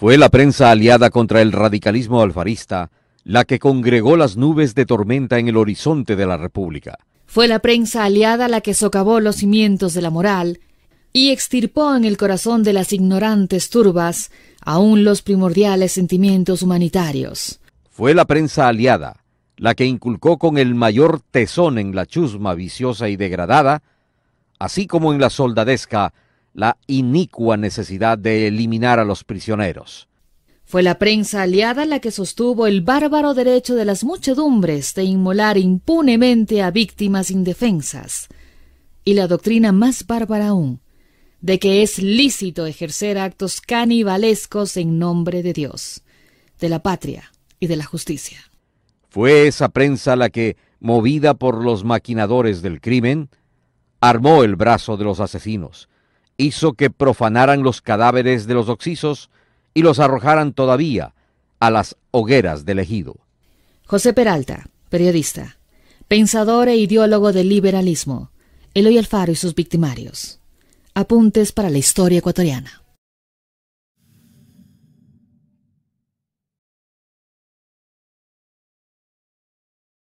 Fue la prensa aliada contra el radicalismo alfarista la que congregó las nubes de tormenta en el horizonte de la República. Fue la prensa aliada la que socavó los cimientos de la moral y extirpó en el corazón de las ignorantes turbas aún los primordiales sentimientos humanitarios. Fue la prensa aliada la que inculcó con el mayor tesón en la chusma viciosa y degradada, así como en la soldadesca la inicua necesidad de eliminar a los prisioneros. Fue la prensa aliada la que sostuvo el bárbaro derecho de las muchedumbres de inmolar impunemente a víctimas indefensas. Y la doctrina más bárbara aún, de que es lícito ejercer actos canibalescos en nombre de Dios, de la patria y de la justicia. Fue esa prensa la que, movida por los maquinadores del crimen, armó el brazo de los asesinos, hizo que profanaran los cadáveres de los oxisos y los arrojaran todavía a las hogueras del ejido. José Peralta, periodista, pensador e ideólogo del liberalismo, Eloy Alfaro y sus victimarios. Apuntes para la historia ecuatoriana.